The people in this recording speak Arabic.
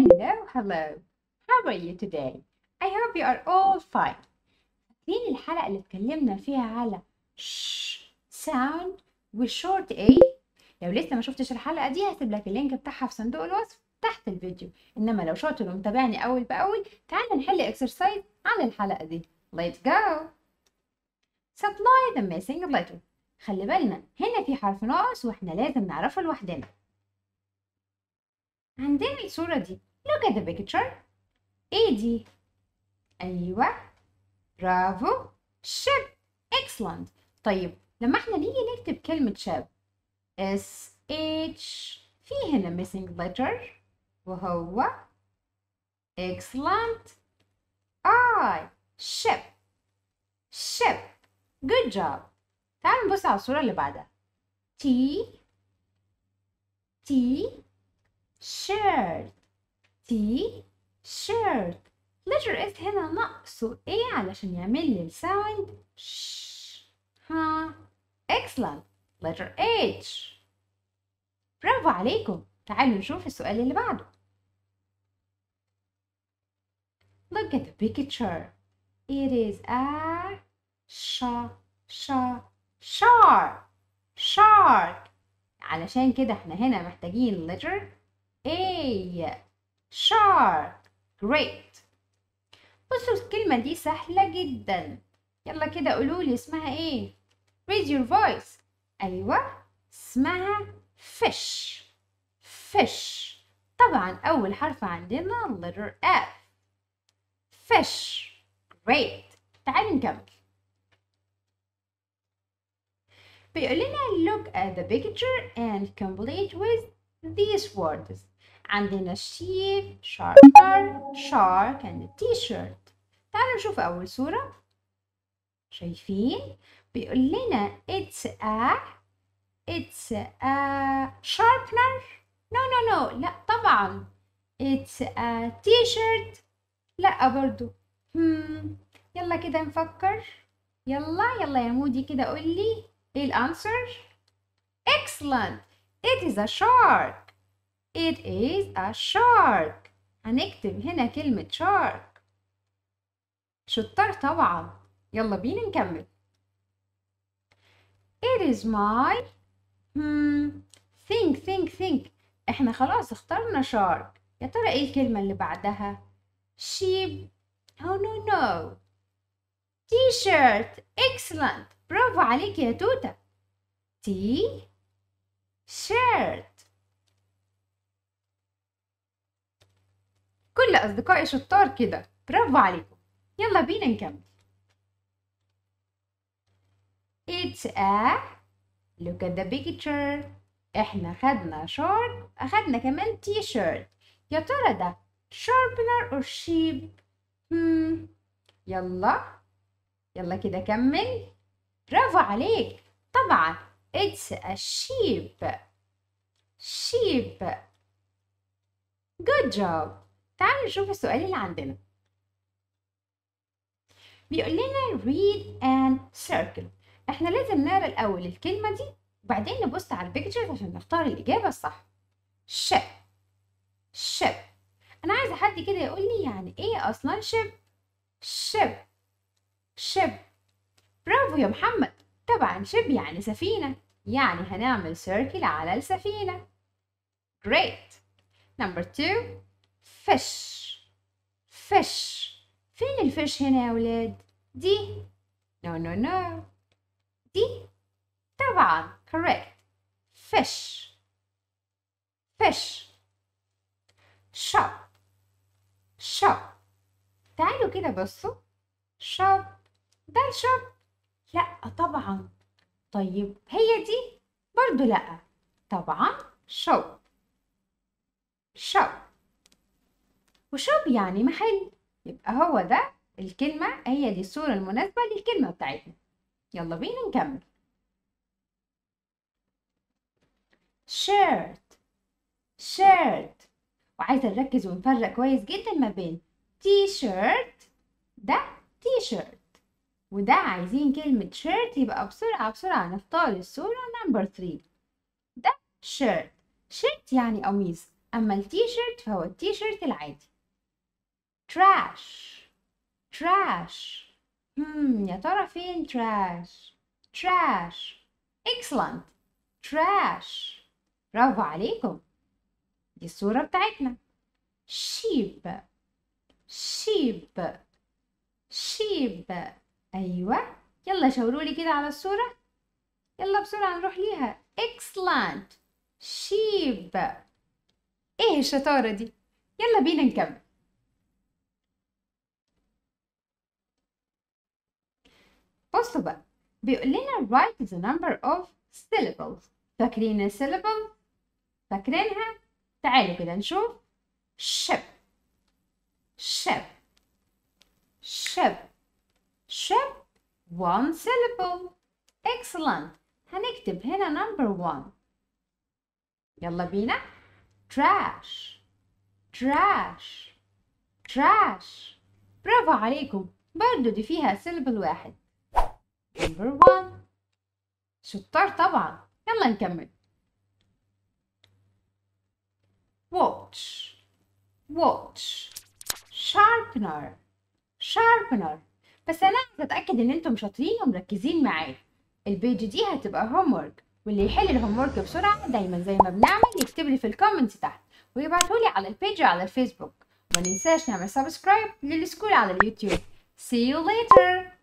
Hello, hello. How are you today? I hope you are all fine. فاكرين الحلقة اللي اتكلمنا فيها على sh sound والshort a؟ لو لسه ما شفتش الحلقة دي هسيب لك اللينك بتاعها في صندوق الوصف تحت الفيديو، إنما لو شاطر ومتابعني أول بأول تعالى نحل اكسرسايز عن الحلقة دي. Let's go! Supply the missing letter. خلي بالنا هنا في حرف ناقص واحنا لازم نعرفه لوحدنا. عندنا الصورة دي Look at the picture. ايدي ايوه برافو Ship. excellent طيب لما احنا نيجي نكتب كلمة شاب S H في هنا missing letter وهو excellent I ship ship good job تعالوا نبص على الصورة اللي بعدها T T shirt تي شيرت letter S هنا ناقصه ايه علشان يعمل لي الساوند ها excellent letter H برافو عليكم تعالوا نشوف السؤال اللي بعده Look at the picture It is a sh sh shark shark علشان كده احنا هنا محتاجين letter A sharp great بصوا الكلمة دي سهلة جدا يلا كده قولوا لي اسمها ايه raise your voice ايوه اسمها fish fish طبعا اول حرف عندنا letter F fish great تعالي نكمل بيقول لنا look at the picture and complete with these words عندنا الشيب شاركر شارك and تي شيرت تعالوا نشوف أول صورة شايفين بيقول لنا it's a it's a sharpener no no no لا طبعا it's a t-shirt لا برضو هم يلا كده نفكر يلا يلا يا مودي كده قولي ايه الانسر excellent it is a shark It is a shark هنكتب هنا كلمة shark شطار طبعا يلا بينا نكمل It is my hmm. think think think احنا خلاص اخترنا shark يا ترى ايه الكلمة اللي بعدها sheep oh no no t-shirt excellent برافو عليك يا توتة t shirt كل أصدقائي شطار كده برافو عليكم يلا بينا نكمل It's a look at the picture احنا خدنا شارب اخدنا كمان تي شيرت يا ترى ده شاربنر أو شيب يلا يلا كده كمل برافو عليك طبعا it's a sheep sheep good job تعالوا نشوف السؤال اللي عندنا بيقول لنا read and circle احنا لازم نقرا الاول الكلمه دي وبعدين نبص على البيكتشر عشان نختار الاجابه الصح شب شب انا عايزه حد كده يقول لي يعني ايه اصلا شب شب شب برافو يا محمد طبعا شب يعني سفينه يعني هنعمل سيركل على السفينه great number two فش فش فين الفش هنا يا ولاد دي نو نو نو دي طبعا correct fish fish shop shop تعالوا كده بصوا shop ده الشوب لا طبعا طيب هي دي برضو لا طبعا shop shop وشوب يعني محل يبقى هو ده الكلمة هي دي الصورة المناسبة للكلمة بتاعتنا يلا بينا نكمل شيرت شيرت وعايزة نركز ونفرق كويس جدا ما بين تي شيرت ده تي شيرت وده عايزين كلمة شيرت يبقى بسرعة بسرعة نختار الصورة نمبر 3 ده شيرت شيرت يعني قميص أما التي شيرت فهو التي شيرت العادي trash trash hmm يا ترى فين trash trash excellent trash برافو عليكم دي الصورة بتاعتنا sheep sheep sheep أيوة يلا شاورولي كده على الصورة يلا بسرعة نروح ليها excellent sheep ايه الشطارة دي يلا بينا نكمل First بقى all بيقول لنا write the number of syllables فاكرين syllable فاكرينها تعالوا كده نشوف ship ship ship ship one syllable excellent هنكتب هنا number one يلا بينا trash trash trash برافو عليكم برضو دي فيها سيلبل واحد نمبر 1 شطار طبعا يلا نكمل watch watch sharpener sharpener بس انا عايزه اتاكد ان انتم شاطرين ومركزين معايا البيج دي هتبقى homework. واللي يحل ال homework بسرعه دايما زي ما بنعمل يكتب لي في الكومنتس تحت ويبعتولي على البيج على الفيسبوك وما ننساش نعمل سبسكرايب للسكول على اليوتيوب see you later